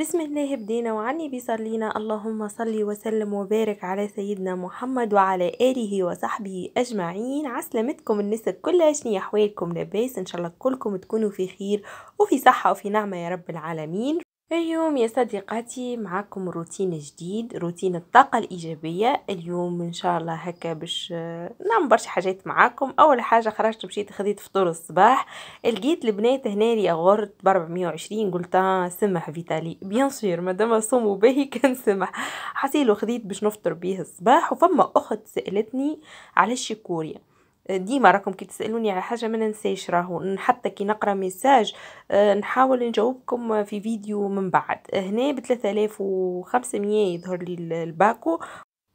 بسم الله بدينا وعني بيصر لينا اللهم صل وسلم وبارك على سيدنا محمد وعلى آله وصحبه أجمعين عسلامتكم النساء كلها شني أحوالكم لاباس إن شاء الله كلكم تكونوا في خير وفي صحة وفي نعمة يا رب العالمين اليوم يا صديقاتي معكم روتين جديد روتين الطاقة الإيجابية اليوم إن شاء الله هكا باش آه، نعمل برشا حاجات معاكم أول حاجة خرجت مشيت خديت فطور الصباح لقيت البنات هنا غرت ب 420 قلت آه سمح فيتالي بيان سور مادام صوموا باهي كان سمح حسيلو خديت باش نفطر بيه الصباح وفما أخت سألتني على الشيكوريا ديما راكم كي تسالوني على حاجه ما ننساش راهو حتى كي نقرا ميساج آه، نحاول نجاوبكم في فيديو من بعد هنا ب 3500 يظهر لي الباكو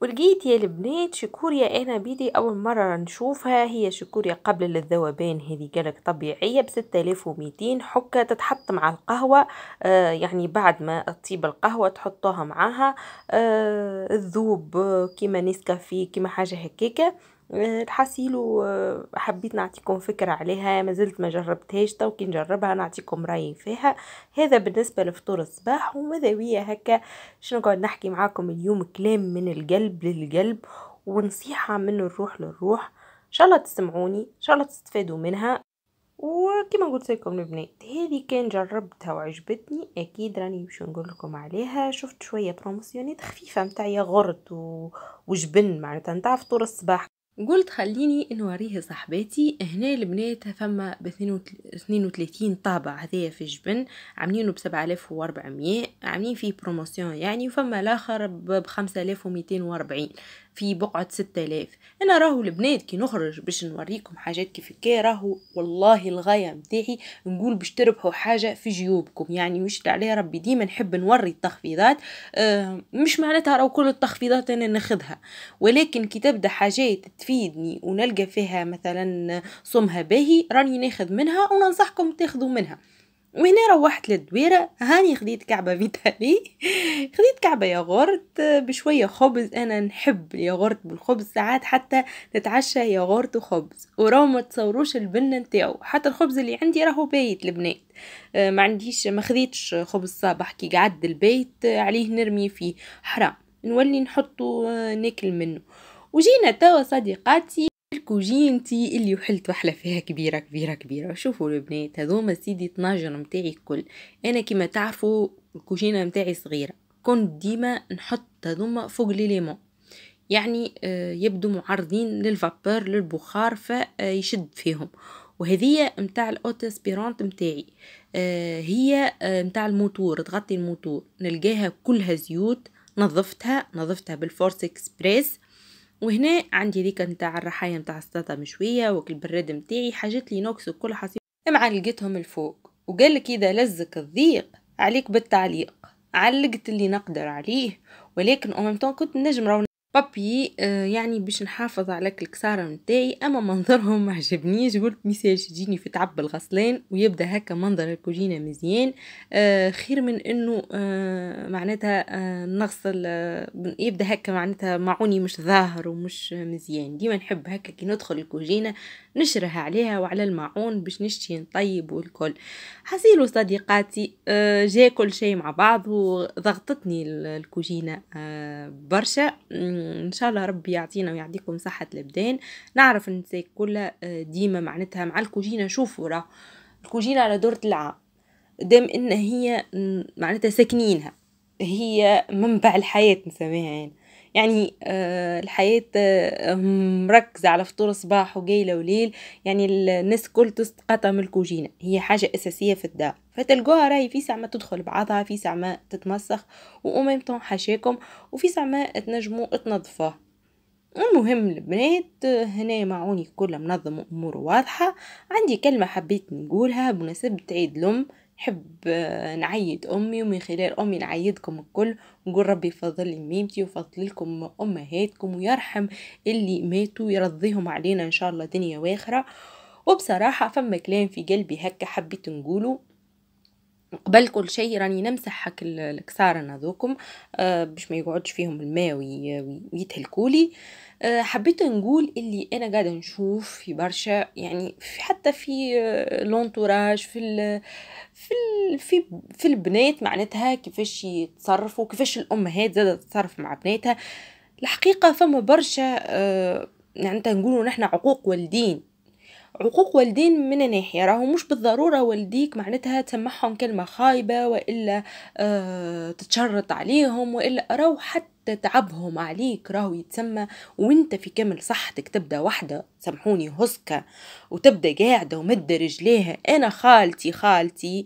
ولقيت يا البنات شكوريا انا بيدي اول مره نشوفها هي شكوريا قبل الذوبان هذه قالك طبيعيه ب 6200 حكه تتحط مع القهوه آه يعني بعد ما تطيب القهوه تحطوها معاها آه الذوب آه، كيما نسكافيه كيما حاجه هكيكه تحسيلو آه، حبيت نعطيكم فكرة عليها مازلت ما جربتهاش تو كي نجربها نعطيكم رأيي فيها هذا بالنسبة لفطور الصباح وماذا بيا هكا شنو نقعد نحكي معاكم اليوم كلام من القلب للقلب ونصيحة من الروح للروح ان شاء الله تسمعوني ان شاء الله تستفادوا منها وكما قلت لكم البنات هذه كان جربتها وعجبتني اكيد راني باش نقول لكم عليها شفت شويه بروموسيونات خفيفه نتاع ياغورت وجبن معناتها نتاع فطور الصباح قلت خليني نوريه صاحباتي هنا البنات فما ب 32 طابع هذايا في جبن عاملينه ب 7400 عاملين فيه بروموسيون يعني وفما الاخر ب 5240 في بقعة آلاف انا راهو البنات كي نخرج باش نوريكم حاجات كيف كي راهو والله الغاية متاعي نقول باش تربحوا حاجة في جيوبكم يعني مش عليها ربي ديما نحب نوري التخفيضات أه مش معناتها راهو كل التخفيضات انا ناخذها ولكن كي تبدا حاجات تفيدني ونلقى فيها مثلا سمها باهي راني ناخذ منها وننصحكم تاخذوا منها وهنا روحت للدويرة هاني خديت كعبة فيتالي خديت كعبة ياغورت بشوية خبز أنا نحب ياغورت بالخبز ساعات حتى نتعشى ياغورت وخبز وراو ما تصوروش البنة نتاعو حتى الخبز اللي عندي راهو بايت لبنات آه، ما عنديش ما خديتش خبز صباح كي قعد البيت عليه نرمي فيه حرام نولي نحطه آه، ناكل منه وجينا توا صديقاتي الكوجينتي اللي وحلت وحلة فيها كبيرة كبيرة كبيرة شوفوا البنات هذوما سيدي طناجر متاعي الكل أنا كما تعرفوا الكوجينة متاعي صغيرة كنت ديما نحط هذوما فوق ليليمون يعني آه، يبدو معرضين للفابور للبخار فيشد فيهم وهذه متاع الاوت اسبيرانت متاعي آه، هي آه، متاع الموتور تغطي الموتور نلقاها كلها زيوت نظفتها نظفتها بالفورس اكسبريس وهنا عندي ذيك نتاع الرحايه نتاع السلطه مشويه البراد نتاعي حاجات لي نوكس وكل مع معلقتهم الفوق لك اذا لزك الضيق عليك بالتعليق علقت اللي نقدر عليه ولكن اون كنت نجم بابي آه، يعني باش نحافظ على الكسارة نتاعي اما منظرهم ما عجبنيش قلت مثال يجيني في تعب الغسلان ويبدا هكا منظر الكوجينة مزيان آه، خير من انه آه، معناتها نغسل يبدا هكا معناتها معوني مش ظاهر ومش مزيان ديما نحب هكا كي ندخل الكوجينة نشرها عليها وعلى المعون باش نشتي نطيب والكل حسيلو صديقاتي جا كل شيء مع بعض وضغطتني الكوجينة برشا وان شاء الله ربي يعطينا ويعطيكم صحه الابدان نعرف النساء كلها آه، ديما معناتها مع الكوجينه شوفوا راه الكوجينه على دورة العام دام ان هي معناتها ساكنينها هي منبع الحياه نسميها يعني يعني آه، الحياة آه، مركزة على فطور صباح وقيلة وليل يعني الناس كل تستقطع من الكوجينة هي حاجة أساسية في الدار فتلقوها راهي في ساعة ما تدخل بعضها في ساعة ما تتمسخ وأمام حشاكم حاشاكم وفي ساعة ما تنجموا تنظفوها المهم البنات هنا معوني كلها منظم أمور واضحة عندي كلمة حبيت نقولها بمناسبة عيد الأم حب آه، نعيد امي ومن خلال امي نعيدكم الكل نقول ربي يفضل لي ميمتي وفضل لكم امهاتكم ويرحم اللي ماتوا يرضيهم علينا ان شاء الله دنيا واخره وبصراحه فما كلام في قلبي هكا حبيت نقوله قبل كل شيء راني نمسح هاك الكسار هذوكم أه باش ما يقعدش فيهم الماء ويتهلكولي أه حبيت نقول اللي انا قاعده نشوف في برشا يعني في حتى في آه، لونتوراج في الـ في الـ في, في البنات معناتها كيفاش يتصرفوا كيفاش الامهات زادة تتصرف مع بناتها الحقيقه فما برشا أه يعني نقولوا نحن عقوق والدين عقوق والدين من ناحيه راهو مش بالضروره والديك معناتها تسمعهم كلمه خايبه والا آه تتشرط عليهم والا راهو حتى تعبهم عليك راهو يتسمى وانت في كامل صحتك تبدا وحده سامحوني هسكه وتبدا قاعده ومد رجليها انا خالتي خالتي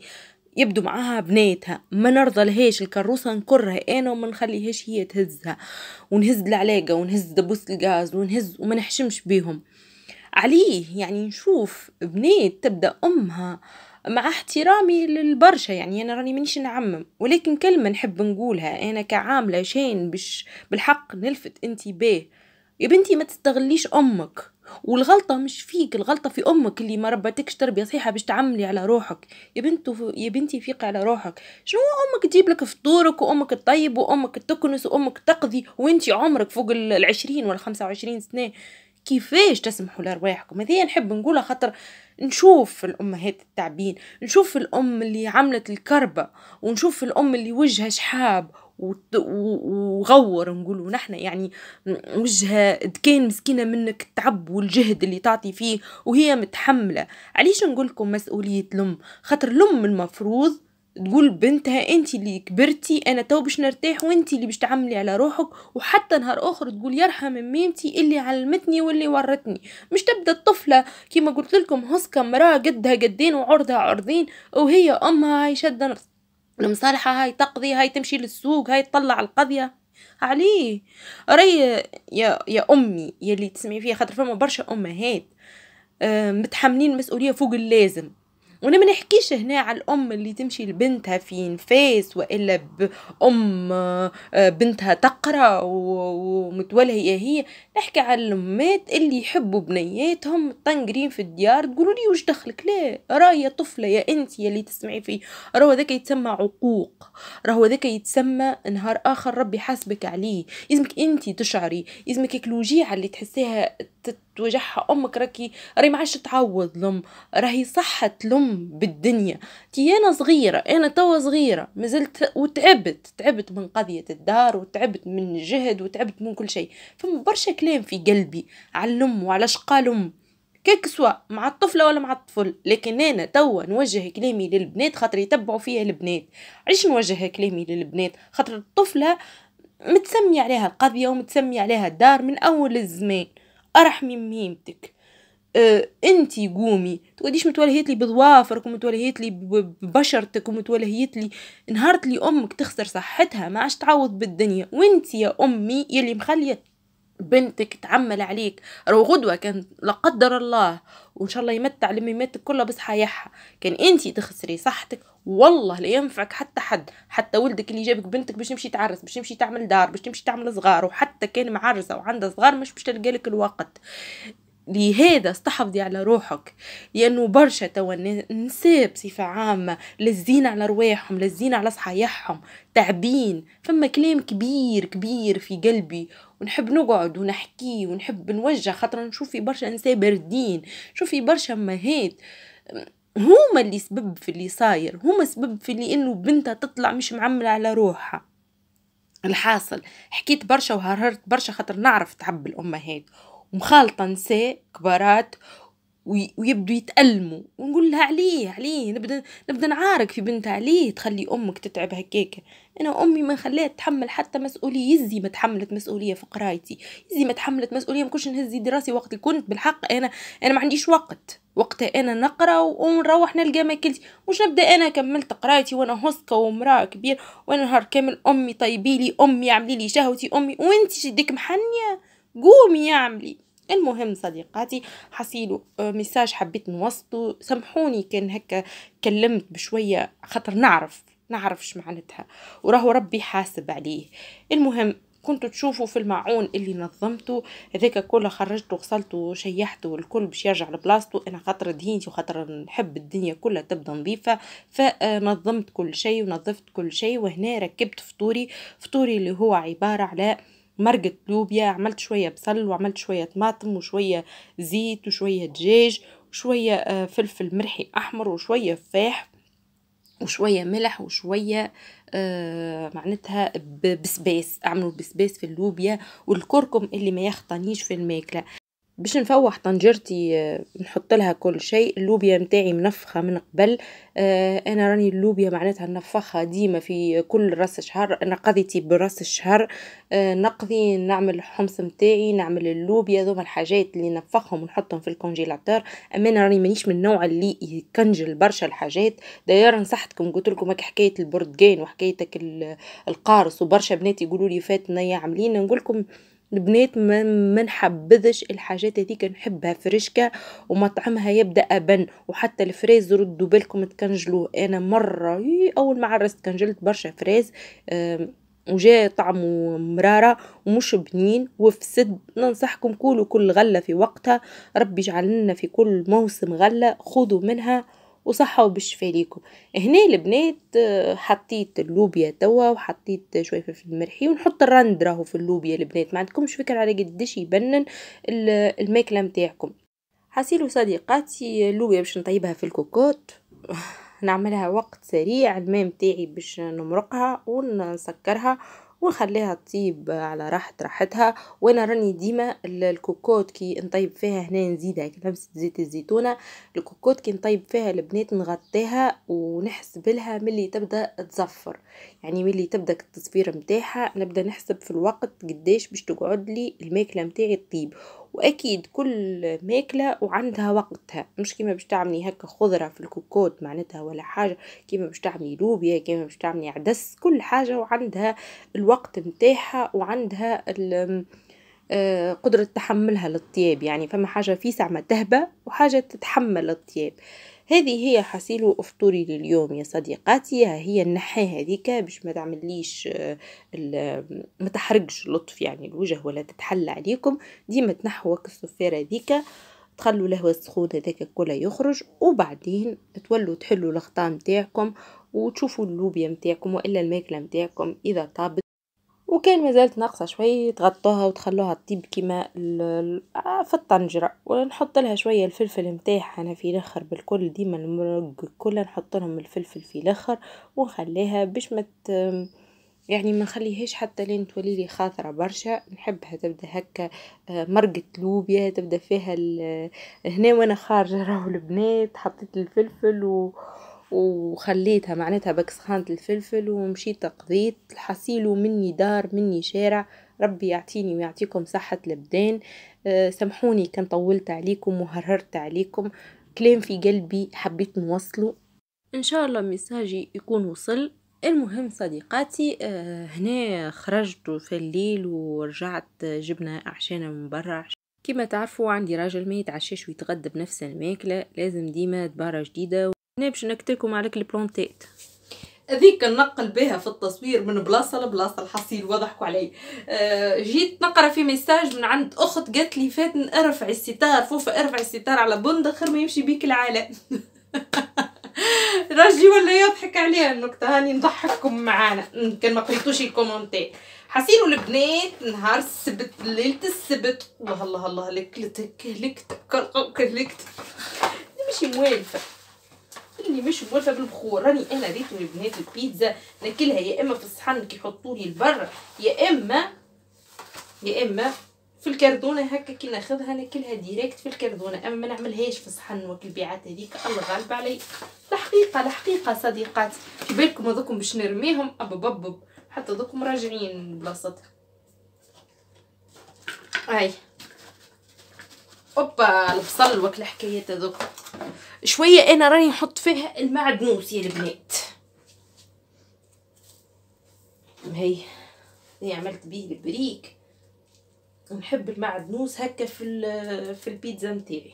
يبدو معاها بناتها ما نرضى لهاش الكروسة نكرها أنا وما نخليهاش هي تهزها ونهز العلاقة ونهز دبوس الغاز ونهز وما نحشمش بيهم عليه يعني نشوف بنات تبدا امها مع احترامي للبرشة يعني انا راني مانيش نعمم ولكن كلمه نحب نقولها انا كعامله شين باش بالحق نلفت انتباه يا بنتي ما تستغليش امك والغلطه مش فيك الغلطه في امك اللي ما ربتكش تربيه صحيحه باش تعملي على روحك يا بنتو يا بنتي فيقي على روحك شنو امك تجيب لك فطورك وامك تطيب وامك تكنس وامك تقضي وانتي عمرك فوق العشرين ولا خمسة وعشرين سنه كيفاش تسمحوا لارواحكم هذه نحب نقولها خاطر نشوف الامهات التعبين نشوف الام اللي عملت الكربة ونشوف الام اللي وجهها شحاب وغور نقولوا نحن يعني وجهها دكان مسكينه منك التعب والجهد اللي تعطي فيه وهي متحمله علاش نقول لكم مسؤوليه الام خاطر الام المفروض تقول بنتها انت اللي كبرتي انا تو باش نرتاح وانت اللي باش تعملي على روحك وحتى نهار اخر تقول يرحم ميمتي اللي علمتني واللي ورتني مش تبدا الطفله كيما قلت لكم هسكه مراه قدها قدين وعرضها عرضين وهي امها هاي شاده المصالحه هاي تقضي هاي تمشي للسوق هاي تطلع القضيه عليه ري يا يا امي يلي تسمعي فيها خاطر فما برشا امهات آه، متحملين مسؤوليه فوق اللازم وانا ما نحكيش هنا على الام اللي تمشي لبنتها في نفاس والا بام آه، بنتها تقرا ومتولهية هي نحكي على الامات اللي يحبوا بنياتهم طنقرين في الديار تقولوا لي وش دخلك لا راهي طفله يا انت اللي تسمعي فيه راهو ذاك يتسمى عقوق راهو ذاك يتسمى نهار اخر ربي حاسبك عليه يزمك انت تشعري يزمك الوجيعه اللي تحسيها تت توجعها امك راكي راهي ما عادش تعوض لهم راهي صحة لهم بالدنيا تي انا صغيرة انا توا صغيرة مازلت وتعبت تعبت من قضية الدار وتعبت من الجهد وتعبت من كل شيء فما برشا كلام في قلبي على الام وعلى شقال ام كيك سوا مع الطفله ولا مع الطفل لكن انا توا نوجه كلامي للبنات خاطر يتبعوا فيها البنات علاش نوجه كلامي للبنات خاطر الطفله متسمي عليها القضيه ومتسمي عليها الدار من اول الزمان أرحمي ميمتك آه انت قومي توديش متولهيت لي بظوافرك ومتولهيت لي ببشرتك ومتولهيت لي نهارت لي امك تخسر صحتها ما عادش تعوض بالدنيا وانت يا امي يلي مخليت بنتك تعمل عليك رو غدوة كان لقدر الله وإن شاء الله يمتع لميماتك كلها بس حياحها كان أنت تخسري صحتك والله لا ينفعك حتى حد حتى ولدك اللي جابك بنتك باش تمشي تعرس باش تمشي تعمل دار باش تمشي تعمل صغار وحتى كان معرسة وعندها صغار مش باش تلقى لك الوقت لهذا استحفظي على روحك لأنه برشا توا النساء بصفة عامة لزين على رواحهم لزين على صحايحهم تعبين فما كلام كبير كبير في قلبي ونحب نقعد ونحكي ونحب نوجه خاطر نشوف في برشا نساء باردين شوفي برشا أمهات هما اللي سبب في اللي صاير هما سبب في اللي انه بنتها تطلع مش معملة على روحها الحاصل حكيت برشا وهررت برشا خاطر نعرف تعب الامهات مخالطه نساء كبارات ويبدو يتألموا ونقول لها عليه عليه نبدا نبدا نعارك في بنتها عليه تخلي امك تتعب هكاك انا امي ما خليت تحمل حتى مسؤوليه يزي ما تحملت مسؤوليه في قرايتي يزي ما تحملت مسؤوليه ما كنتش نهزي دراسي وقت اللي كنت بالحق انا انا ما عنديش وقت وقتها انا نقرا ونروح نلقى ماكلتي مش نبدا انا كملت قرايتي وانا هسكه ومراه كبير وانا نهار كامل امي طيبي لي امي عملي لي شهوتي امي وانت شديك محنيه قومي يا عملي المهم صديقاتي حصيلوا آه، ميساج حبيت نوصله سامحوني كان هكا كلمت بشوية خاطر نعرف نعرف معناتها وراهو ربي حاسب عليه المهم كنتوا تشوفوا في المعون اللي نظمته هذاك كله خرجته وغسلته وشيحته الكل باش يرجع لبلاصتو انا خاطر دهينتي وخاطر نحب الدنيا كلها تبدا نظيفه فنظمت كل شيء ونظفت كل شيء وهنا ركبت فطوري فطوري اللي هو عباره على مرقة لوبيا عملت شوية بصل وعملت شوية طماطم وشوية زيت وشوية دجاج وشوية آه، فلفل مرحي أحمر وشوية فاح وشوية ملح وشوية آه معناتها بسباس اعملوا بسباس في اللوبيا والكركم اللي ما يخطنيش في الماكلة باش نفوح طنجرتي آه، نحط لها كل شيء اللوبيا نتاعي منفخه من قبل آه، انا راني اللوبيا معناتها نفخها ديما في كل راس شهر انا قضيتي براس الشهر آه، نقضي نعمل الحمص نتاعي نعمل اللوبيا ذوما الحاجات اللي نفخهم ونحطهم في الكونجيلاتور اما انا راني مانيش من النوع اللي يكنجل برشا الحاجات داير نصحتكم قلت لكم حكايه البرتقال وحكايتك القارص وبرشا بنات يقولوا لي فاتنا يا عاملين نقول لكم البنات ما منحبذش الحاجات هذيك نحبها فريشكا ومطعمها يبدا ابن وحتى الفريز ردوا بالكم تكنجلوه انا مره اول ما عرست كنجلت برشا فريز وجاء طعمه مرارة ومش بنين وفسد ننصحكم كولوا كل غلة في وقتها ربي جعلنا لنا في كل موسم غلة خذوا منها وصحة وبالشفا ليكم هنا البنات آه، حطيت اللوبيا توا وحطيت شوية فلفل مرحي ونحط الرند راهو في اللوبيا البنات ما عندكمش فكرة على قديش يبنن الماكلة متاعكم حسيلو صديقاتي اللوبيا باش نطيبها في الكوكوت نعملها وقت سريع الماء متاعي باش نمرقها ونسكرها ونخليها تطيب على راحة راحتها وانا راني ديما الكوكوت كي نطيب فيها هنا نزيد هيك لمسة زيت الزيتونة الكوكوت كي نطيب فيها البنات نغطيها ونحسب لها ملي تبدا تزفر يعني ملي تبدا التصفير متاعها نبدا نحسب في الوقت قداش باش تقعد لي الماكلة متاعي تطيب واكيد كل ماكله وعندها وقتها مش كيما باش تعملي هكا خضره في الكوكوت معناتها ولا حاجه كيما باش تعملي لوبيا كيما باش تعملي عدس كل حاجه وعندها الوقت نتاعها وعندها آه، قدرة تحملها للطياب يعني فما حاجة فيسع ما تهبى وحاجة تتحمل الطياب هذه هي حصيل أفطوري لليوم يا صديقاتي ها هي النحاة هذيك باش ما تعمليش آه، آه، ما تحرقش لطف يعني الوجه ولا تتحلى عليكم ديما تنحوا الصفيرة هذيك تخلوا الهواء السخون هذاك كله يخرج وبعدين تولوا تحلوا الغطاء نتاعكم وتشوفوا اللوبيا نتاعكم والا الماكله نتاعكم اذا طابت وكان مازالت ناقصه شوي تغطوها وتخلوها تطيب كيما في الطنجره ونحط لها شويه الفلفل نتاعها انا في الاخر بالكل ديما المرق كلها نحط لهم الفلفل في الاخر ونخليها باش ما يعني ما نخليهاش حتى لين تولي لي خاطره برشا نحبها تبدا هكا آه، مرقه لوبيا تبدا فيها هنا وانا خارجه راهو البنات حطيت الفلفل و وخليتها معناتها بكسخانة الفلفل ومشيت قضيت حصيلو مني دار مني شارع ربي يعطيني ويعطيكم صحة البدان آه، سامحوني كان طولت عليكم وهررت عليكم كلام في قلبي حبيت نوصله ان شاء الله ميساجي يكون وصل المهم صديقاتي آه، هنا خرجت في الليل ورجعت جبنا عشان من برا كما تعرفوا عندي راجل ما يتعشاش ويتغدى بنفس الماكلة لازم ديما دبارة جديدة هنا باش نكتلكم عليك البلونتات هذيك نقل بها في التصوير من بلاصه لبلاصه الحصيل وضحكوا علي أه جيت نقرا في ميساج من عند اخت قالت لي فاتن ارفع الستار فوفا ارفع الستار على بندخر ما يمشي بيك العالم راجلي ولا يضحك عليها النكته هاني نضحككم معانا كان ما قريتوش الكومونتي حسين البنات نهار السبت ليله السبت الله الله الله لك لك لك لك لك ماشي موالفه اللي مش موالفه بالبخور راني انا ريتني البنات البيتزا ناكلها يا اما في الصحن كي يحطوا لي البر يا اما يا اما في الكردونه هكا كي ناخذها ناكلها ديريكت في الكردونه اما ما نعملهاش في الصحن وكل بيعات هذيك الله غالب علي الحقيقه الحقيقه صديقات في بالكم هذوكم باش نرميهم ابببب حتى دوكم راجعين بلاصتها اي اوبا البصل وكل الحكايات هذوك شوية انا راني نحط فيها المعدنوس يا البنات هي اللي عملت بيه البريك نحب المعدنوس هكا في في البيتزا نتاعي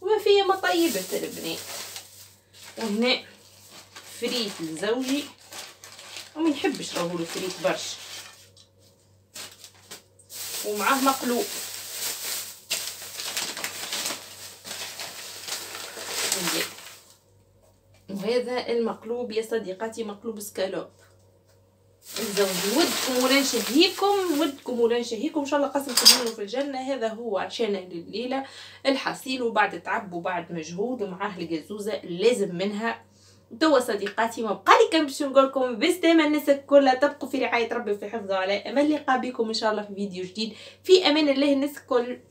وما فيا ما طيبت البنات وهنا فريت لزوجي وما يحبش راهو الفريت برشا ومعاه مقلوب الخلفيه وهذا المقلوب يا صديقاتي مقلوب سكالوب الزوج ودكم ولا نشهيكم ودكم ولا نشهيكم ان شاء الله قسم منه في الجنه هذا هو عشان لليله الحصيل وبعد تعب وبعد مجهود ومعاه الجزوزه لازم منها توا صديقاتي ما بقالي كان باش نقول لكم بس دائما الناس كلها تبقوا في رعايه ربي في حفظه على امل لقاء بكم ان شاء الله في فيديو جديد في امان الله الناس كل